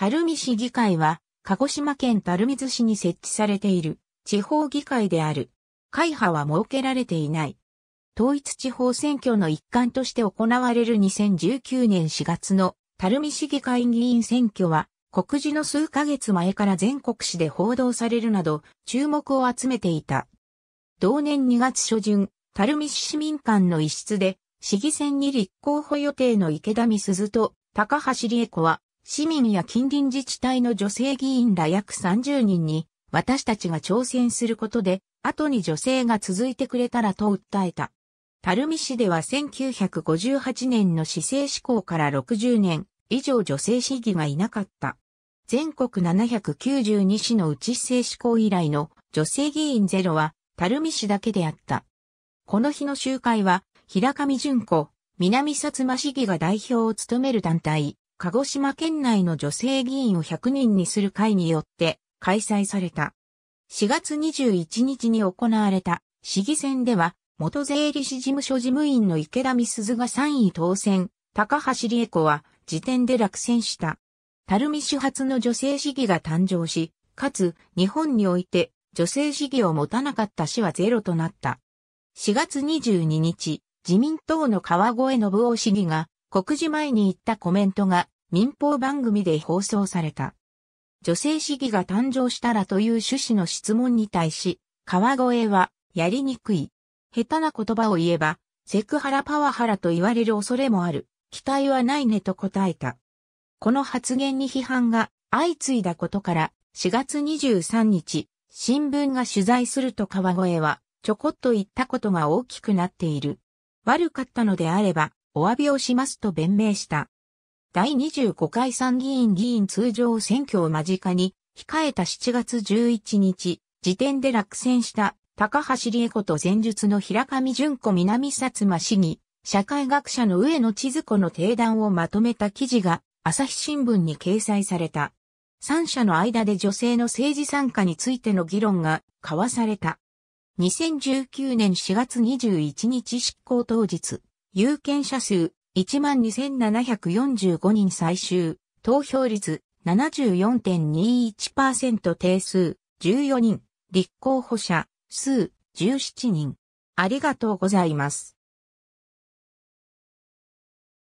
垂水市議会は、鹿児島県垂水市に設置されている地方議会である。会派は設けられていない。統一地方選挙の一環として行われる2019年4月の垂水市議会議員選挙は、告示の数ヶ月前から全国紙で報道されるなど、注目を集めていた。同年2月初旬、垂水市市民館の一室で、市議選に立候補予定の池田美鈴と高橋理恵子は市民や近隣自治体の女性議員ら約30人に、私たちが挑戦することで、後に女性が続いてくれたらと訴えた。垂水市では1958年の市政施行から60年以上女性市議がいなかった。全国792市のうち市政施行以来の女性議員ゼロは垂水市だけであった。この日の集会は、平上淳子、南薩摩市議が代表を務める団体、鹿児島県内の女性議員を100人にする会によって開催された。4月21日に行われた市議選では、元税理士事務所事務員の池田美鈴が3位当選、高橋理恵子は時点で落選した。たるみ主発の女性市議が誕生し、かつ日本において女性市議を持たなかった市はゼロとなった。4月22日、自民党の川越信夫市議が告示前に言ったコメントが民放番組で放送された。女性市議が誕生したらという趣旨の質問に対し、川越はやりにくい。下手な言葉を言えば、セクハラパワハラと言われる恐れもある。期待はないねと答えた。この発言に批判が相次いだことから、4月23日、新聞が取材すると川越は、ちょこっと言ったことが大きくなっている。悪かったのであれば、お詫びをしますと弁明した。第25回参議院議員通常選挙を間近に控えた7月11日時点で落選した高橋理恵子と前述の平上淳子南薩摩市議、社会学者の上野千鶴子の提談をまとめた記事が朝日新聞に掲載された。三者の間で女性の政治参加についての議論が交わされた。2019年4月21日執行当日、有権者数12,745人最終、投票率74.21%定数14人、立候補者数17人。ありがとうございます。